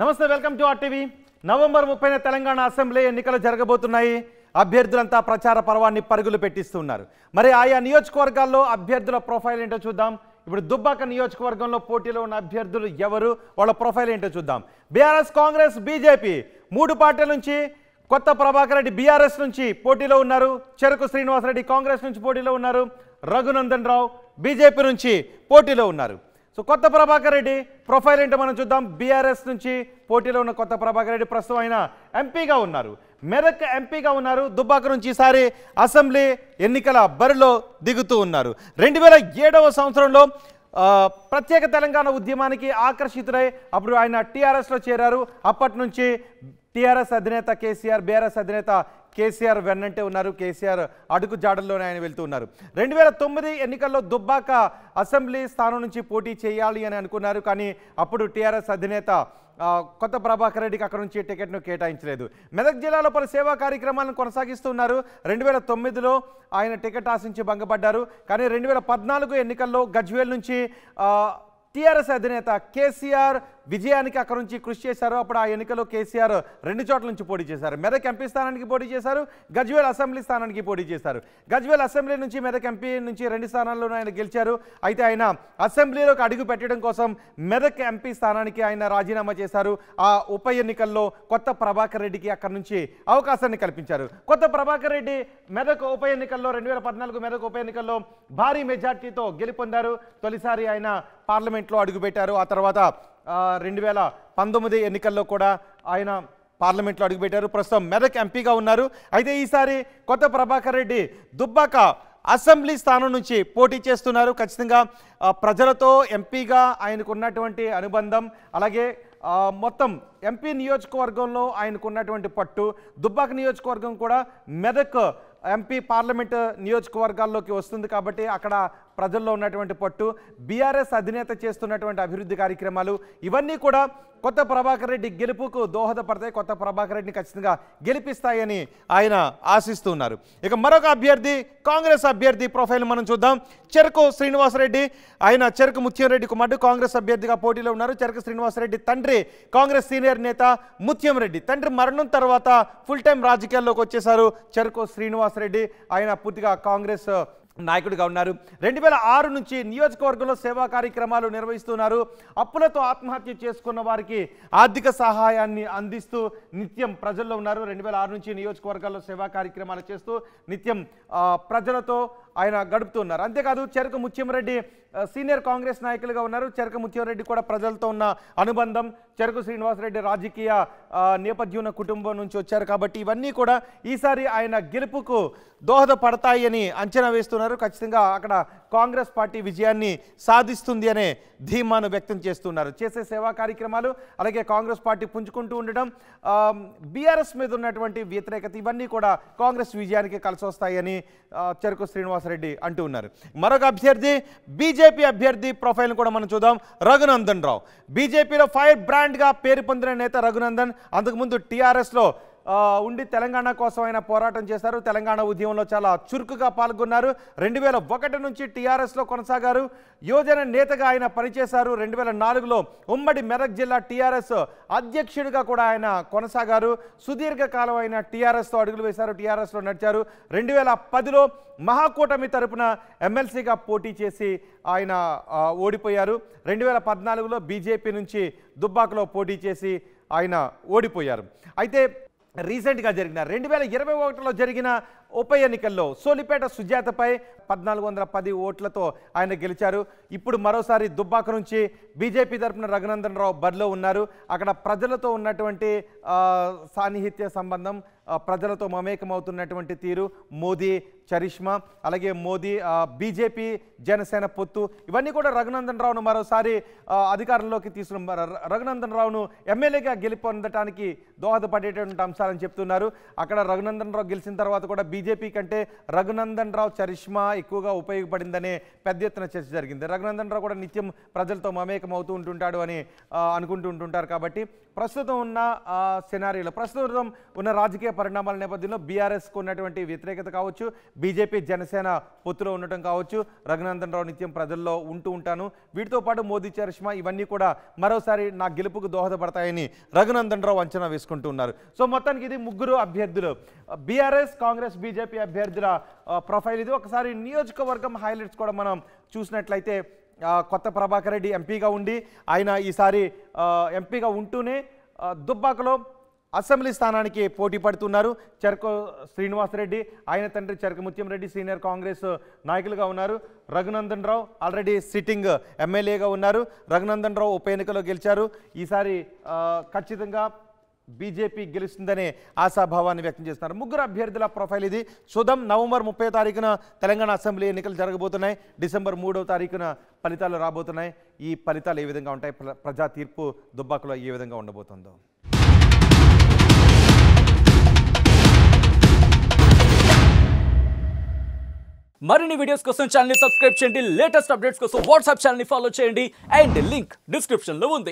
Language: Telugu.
నమస్తే వెల్కమ్ టు ఆర్టీవీ నవంబర్ ముప్పైన తెలంగాణ అసెంబ్లీ ఎన్నికలు జరగబోతున్నాయి అభ్యర్థులంతా ప్రచార పర్వాన్ని పరుగులు పెట్టిస్తున్నారు మరి ఆయా నియోజకవర్గాల్లో అభ్యర్థుల ప్రొఫైల్ ఏంటో చూద్దాం ఇప్పుడు దుబ్బాక నియోజకవర్గంలో పోటీలో ఉన్న అభ్యర్థులు ఎవరు వాళ్ళ ప్రొఫైల్ ఏంటో చూద్దాం బీఆర్ఎస్ కాంగ్రెస్ బీజేపీ మూడు పార్టీల నుంచి కొత్త ప్రభాకర్ రెడ్డి బీఆర్ఎస్ నుంచి పోటీలో ఉన్నారు చెరుకు శ్రీనివాసరెడ్డి కాంగ్రెస్ నుంచి పోటీలో ఉన్నారు రఘునందన్ రావు బీజేపీ నుంచి పోటీలో ఉన్నారు సో కొత్త ప్రభాకర్ రెడ్డి ప్రొఫైల్ ఏంటో మనం చూద్దాం బీఆర్ఎస్ నుంచి పోటీలో ఉన్న కొత్త ప్రభాకర్ రెడ్డి ప్రస్తుతం ఆయన ఎంపీగా ఉన్నారు మెదక్ ఎంపీగా ఉన్నారు దుబ్బాక నుంచి ఈసారి అసెంబ్లీ ఎన్నికల బరిలో దిగుతూ ఉన్నారు రెండు వేల ఏడవ సంవత్సరంలో ప్రత్యేక తెలంగాణ ఉద్యమానికి ఆకర్షితులై అప్పుడు ఆయన టీఆర్ఎస్లో చేరారు అప్పటి నుంచి టీఆర్ఎస్ అధినేత కేసీఆర్ బీఆర్ఎస్ అధినేత కేసీఆర్ వెన్నంటే ఉన్నారు కేసీఆర్ అడుగు జాడల్లోనే ఆయన వెళ్తూ ఉన్నారు రెండు వేల తొమ్మిది ఎన్నికల్లో దుబ్బాక అసెంబ్లీ స్థానం నుంచి పోటీ చేయాలి అని అనుకున్నారు కానీ అప్పుడు టీఆర్ఎస్ అధినేత కొత్త ప్రభాకర్ రెడ్డికి అక్కడ నుంచి టికెట్ను కేటాయించలేదు మెదక్ జిల్లాలో పలు సేవా కార్యక్రమాలను కొనసాగిస్తున్నారు రెండు వేల తొమ్మిదిలో ఆయన టికెట్ ఆశించి భంగపడ్డారు కానీ రెండు వేల పద్నాలుగు ఎన్నికల్లో గజ్వేల్ నుంచి టీఆర్ఎస్ అధినేత కేసీఆర్ విజయానికి అక్కడ నుంచి కృషి చేశారు అప్పుడు ఆ ఎన్నికలో కేసీఆర్ రెండు చోట్ల నుంచి పోటీ చేశారు మెదక్ ఎంపీ స్థానానికి పోటీ చేశారు గజ్వేల్ అసెంబ్లీ స్థానానికి పోటీ చేశారు గజ్వేల్ అసెంబ్లీ నుంచి మెదక్ ఎంపీ నుంచి రెండు స్థానాల్లోనూ ఆయన గెలిచారు అయితే ఆయన అసెంబ్లీలోకి అడుగు పెట్టడం కోసం మెదక్ ఎంపీ స్థానానికి ఆయన రాజీనామా చేశారు ఆ ఉప ఎన్నికల్లో కొత్త ప్రభాకర్ రెడ్డికి అక్కడ నుంచి అవకాశాన్ని కల్పించారు కొత్త ప్రభాకర్ రెడ్డి మెదక్ ఉప ఎన్నికల్లో రెండు వేల పద్నాలుగు మెదక్ ఉప ఎన్నికల్లో భారీ మెజార్టీతో గెలుపొందారు తొలిసారి ఆయన పార్లమెంట్లో అడుగుపెట్టారు ఆ తర్వాత రెండు వేల పంతొమ్మిది ఎన్నికల్లో కూడా ఆయన పార్లమెంట్లో అడుగుపెట్టారు ప్రస్తుతం మెదక్ ఎంపీగా ఉన్నారు అయితే ఈసారి కొత్త ప్రభాకర్ రెడ్డి దుబ్బాక అసెంబ్లీ స్థానం నుంచి పోటీ చేస్తున్నారు ఖచ్చితంగా ప్రజలతో ఎంపీగా ఆయనకున్నటువంటి అనుబంధం అలాగే మొత్తం ఎంపీ నియోజకవర్గంలో ఆయనకున్నటువంటి పట్టు దుబ్బాక నియోజకవర్గం కూడా మెదక్ ఎంపీ పార్లమెంట్ నియోజకవర్గాల్లోకి వస్తుంది కాబట్టి అక్కడ ప్రజల్లో ఉన్నటువంటి పట్టు బీఆర్ఎస్ అధినేత చేస్తున్నటువంటి అభివృద్ధి కార్యక్రమాలు ఇవన్నీ కూడా కొత్త ప్రభాకర్ రెడ్డి గెలుపుకు దోహదపడతాయి కొత్త ప్రభాకర్ రెడ్డిని ఖచ్చితంగా గెలిపిస్తాయని ఆయన ఆశిస్తున్నారు ఇక మరొక అభ్యర్థి కాంగ్రెస్ అభ్యర్థి ప్రొఫైల్ మనం చూద్దాం చెరుకు శ్రీనివాసరెడ్డి ఆయన చెరకు ముత్యంరెడ్డి కుమారుడు కాంగ్రెస్ అభ్యర్థిగా పోటీలో ఉన్నారు చెరకు శ్రీనివాసరెడ్డి తండ్రి కాంగ్రెస్ సీనియర్ నేత ముత్యంరెడ్డి తండ్రి మరణం తర్వాత ఫుల్ టైం రాజకీయాల్లోకి వచ్చేశారు చెరుకు శ్రీనివాసరెడ్డి ఆయన పూర్తిగా కాంగ్రెస్ నాయకుడిగా ఉన్నారు రెండు వేల ఆరు నుంచి నియోజకవర్గంలో సేవా కార్యక్రమాలు నిర్వహిస్తున్నారు అప్పులతో ఆత్మహత్య చేసుకున్న వారికి ఆర్థిక సహాయాన్ని అందిస్తూ నిత్యం ప్రజల్లో ఉన్నారు రెండు వేల ఆరు నుంచి నియోజకవర్గాల్లో సేవా కార్యక్రమాలు చేస్తూ నిత్యం ప్రజలతో ఆయన గడుపుతున్నారు అంతేకాదు చెరుకు ముత్యంరెడ్డి సీనియర్ కాంగ్రెస్ నాయకులుగా ఉన్నారు చెరుకు ముత్యంరెడ్డి కూడా ప్రజలతో ఉన్న అనుబంధం చెరుకు శ్రీనివాసరెడ్డి రాజకీయ నేపథ్యం కుటుంబం నుంచి వచ్చారు కాబట్టి ఇవన్నీ కూడా ఈసారి ఆయన గెలుపుకు దోహదపడతాయని అంచనా వేస్తున్నారు ఖచ్చితంగా అక్కడ కాంగ్రెస్ పార్టీ విజయాన్ని సాధిస్తుంది అనే ధీమాను వ్యక్తం చేస్తున్నారు చేసే సేవా కార్యక్రమాలు అలాగే కాంగ్రెస్ పార్టీ పుంజుకుంటూ ఉండడం బీఆర్ఎస్ మీద ఉన్నటువంటి వ్యతిరేకత ఇవన్నీ కూడా కాంగ్రెస్ విజయానికి కలిసి వస్తాయని చెరుకు శ్రీనివాసరెడ్డి అంటూ ఉన్నారు మరొక అభ్యర్థి బీజేపీ అభ్యర్థి ప్రొఫైల్ని కూడా మనం చూద్దాం రఘునందన్ రావు బీజేపీలో ఫైర్ బ్రాండ్గా పేరు పొందిన నేత రఘునందన్ అంతకుముందు టీఆర్ఎస్లో ఉండి తెలంగాణ కోసం ఆయన పోరాటం చేశారు తెలంగాణ ఉద్యమంలో చాలా చురుకుగా పాల్గొన్నారు రెండు వేల ఒకటి నుంచి టీఆర్ఎస్లో కొనసాగారు యువజన నేతగా ఆయన పనిచేశారు రెండు వేల నాలుగులో ఉమ్మడి మెదక్ జిల్లా టీఆర్ఎస్ అధ్యక్షుడిగా కూడా ఆయన కొనసాగారు సుదీర్ఘకాలం ఆయన టీఆర్ఎస్తో అడుగులు వేశారు టీఆర్ఎస్లో నడిచారు రెండు వేల పదిలో మహాకూటమి తరపున ఎమ్మెల్సీగా పోటీ చేసి ఆయన ఓడిపోయారు రెండు వేల పద్నాలుగులో బీజేపీ నుంచి దుబ్బాకలో పోటీ చేసి ఆయన ఓడిపోయారు అయితే రీసెంట్గా జరిగిన రెండు వేల ఇరవై ఒకటిలో జరిగిన ఉప ఎన్నికల్లో సోలిపేట సుజాతపై పద్నాలుగు వందల పది ఓట్లతో ఆయన గెలిచారు ఇప్పుడు మరోసారి దుబ్బాక నుంచి బీజేపీ తరఫున రఘునందన్ రావు బరిలో ఉన్నారు అక్కడ ప్రజలతో ఉన్నటువంటి సాన్నిహిత్య సంబంధం ప్రజలతో మమేకమవుతున్నటువంటి తీరు మోదీ చరిష్మా అలాగే మోదీ బీజేపీ జనసేన పొత్తు ఇవన్నీ కూడా రఘునందన్ రావును మరోసారి అధికారంలోకి తీసుకున్న రఘునందన్ రావును ఎమ్మెల్యేగా గెలుపొందటానికి దోహదపడేటువంటి అంశాలని చెప్తున్నారు అక్కడ రఘునందన్ రావు గెలిచిన తర్వాత కూడా బీజేపీ కంటే రఘునందన్ రావు చరిష్మా ఎక్కువగా ఉపయోగపడిందనే పెద్ద ఎత్తున చర్చ జరిగింది రఘునందన్ రావు కూడా నిత్యం ప్రజలతో మమేకం అవుతూ ఉంటుంటాడు అని అనుకుంటూ ఉంటుంటారు కాబట్టి ప్రస్తుతం ఉన్న సినారీలో ప్రస్తుతం ఉన్న రాజకీయ పరిణామాల నేపథ్యంలో బీఆర్ఎస్కు ఉన్నటువంటి వ్యతిరేకత కావచ్చు బీజేపీ జనసేన పొత్తులో ఉండటం కావచ్చు రఘునందన్ రావు నిత్యం ప్రజల్లో ఉంటూ ఉంటాను వీటితో పాటు మోదీ చరిష్మా ఇవన్నీ కూడా మరోసారి నా గెలుపుకు దోహదపడతాయని రఘునందన్ రావు అంచనా వేసుకుంటున్నారు సో మొత్తానికి ఇది ముగ్గురు అభ్యర్థులు బీఆర్ఎస్ కాంగ్రెస్ బీజేపీ బీజేపీ అభ్యర్థుల ప్రొఫైల్ ఇది ఒకసారి నియోజకవర్గం హైలైట్స్ కూడా మనం చూసినట్లయితే కొత్త ప్రభాకర్ రెడ్డి ఎంపీగా ఉండి ఆయన ఈసారి ఎంపీగా ఉంటూనే దుబ్బాకలో అసెంబ్లీ స్థానానికి పోటీ పడుతున్నారు చెరకు శ్రీనివాసరెడ్డి ఆయన తండ్రి చెరకు ముత్యంరెడ్డి సీనియర్ కాంగ్రెస్ నాయకులుగా ఉన్నారు రఘునందన్ రావు ఆల్రెడీ సిట్టింగ్ ఎమ్మెల్యేగా ఉన్నారు రఘునందన్ రావు ఉప ఎన్నికలో గెలిచారు ఈసారి ఖచ్చితంగా బీజేపీ గెలుస్తుందనే ఆశాభావాన్ని వ్యక్తం చేస్తున్నారు ముగ్గురు అభ్యర్థుల ప్రొఫైల్ ఇది చూద్దాం నవంబర్ ముప్పై తారీఖున తెలంగాణ అసెంబ్లీ ఎన్నికలు జరగబోతున్నాయి డిసెంబర్ మూడవ తారీఖున ఫలితాలు రాబోతున్నాయి ఈ ఫలితాలు ఏ విధంగా ఉంటాయి ప్రజా తీర్పు దుబ్బాకులో ఏ విధంగా ఉండబోతుందో మరిన్ని వీడియోస్ కోసం ఛానల్ని సబ్స్క్రైబ్ చేయండి లేటెస్ట్ అప్డేట్స్ కోసం వాట్సాప్ ఛానల్ని ఫాలో చేయండి అండ్ లింక్ డిస్క్రిప్షన్లో ఉంది